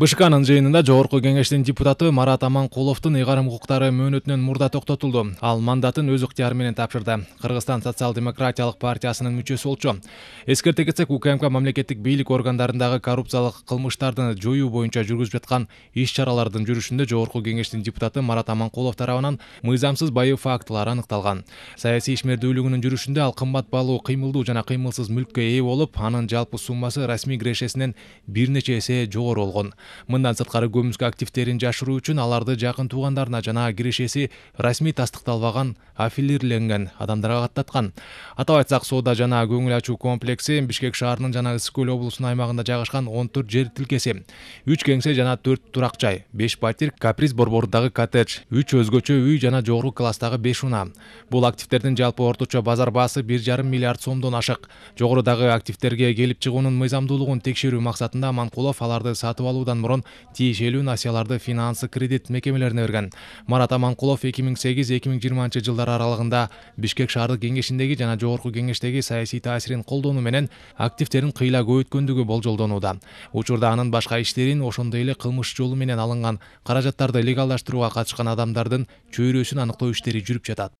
бшкнын жыйынында жогорку кеңештин депутаты марат аманкуловдун ыйгарым укуктары мөөнөтүнөн мурда токтотулду ал мандатын өз ыктыяры менен тапшырды кыргызстан социал демократиялык партиясынын мүчөсү болчу эскерте кетсек укмк мамлекеттик бийлик органдарындагы коррупциялык кылмыштарды жоюу боюнча жүргүзүп жаткан иш чаралардын жүрүшүндө жогорку кеңештин депутаты марат аманкулов тарабынан мыйзамсыз баюу фактылары аныкталган саясий ишмердүүлүгүнүн жүрүшүндө ал кымбат баалуу кыймылдуу жана кыймылсыз мүлккө ээ болуп анын жалпы суммасы расмий кирешесинен бир нече эсе жогору болгон мындан сырткары көмүскө активдерин жашыруу үчүн аларды жакын туугандарына жана кирешеси расмий тастыкталбаган аффилирленген адамдарга каттаткан атап айтсак соода жана көңүл ачуу комплекси бишкек шаарынын жана ысык көл облусунун аймагында жайгашкан он төрт жер тилкеси үч кеңсе жана төрт турак жай беш батир каприз борборундагы коттедж үч өзгөчө үй жана жогорку класстагы беш унаа бул активдердин жалпы орточо базар баасы бир жарым миллиард сомдон ашык жогорудагы активдерге келип чыгуунун мыйзамдуулугун текшерүү максатында аманкулов аларды сатып алуудан мұрын тиешелүү насыяларды финансы кредит мекемелерине берген марат аманкулов эки миң сегиз эки миң жыйырманчы жылдар аралыгында бишкек шаардык кеңешиндеги жана жогорку кеңештеги саясий таасирин колдонуу менен активдерин кыйла көбөйткөндүгү болжолдонууда учурда анын башка иштерин ошондой эле кылмыш жолу менен алынган каражаттарды легалдаштырууга катышкан адамдардын чөйрөсүн аныктоо иштери жүрүп жатат